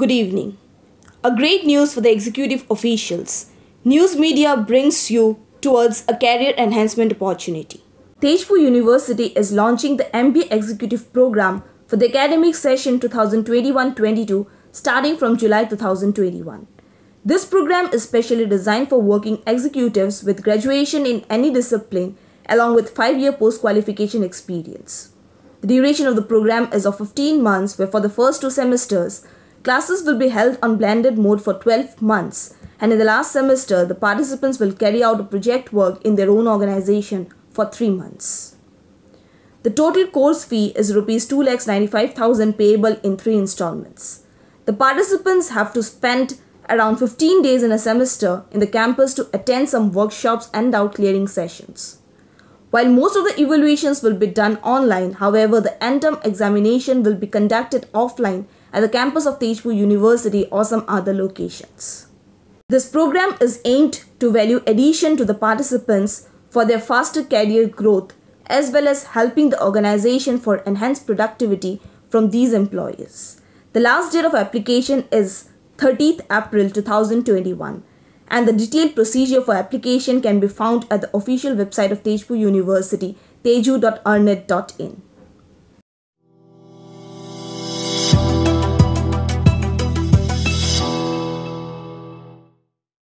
Good evening. A great news for the executive officials. News media brings you towards a career enhancement opportunity. Tejpur University is launching the MBA Executive Program for the academic session 2021-22 starting from July 2021. This program is specially designed for working executives with graduation in any discipline along with 5-year post-qualification experience. The duration of the program is of 15 months where for the first two semesters Classes will be held on blended mode for 12 months, and in the last semester, the participants will carry out a project work in their own organization for 3 months. The total course fee is Rs 2 lakhs 95,000 payable in 3 installments. The participants have to spend around 15 days in a semester in the campus to attend some workshops and doubt clearing sessions. While most of the evaluations will be done online, however, the end term examination will be conducted offline at the campus of Tejpur University or some other locations. This program is aimed to value addition to the participants for their faster career growth as well as helping the organization for enhanced productivity from these employees. The last date of application is 30th April 2021 and the detailed procedure for application can be found at the official website of Tejpur University, teju.arnet.in.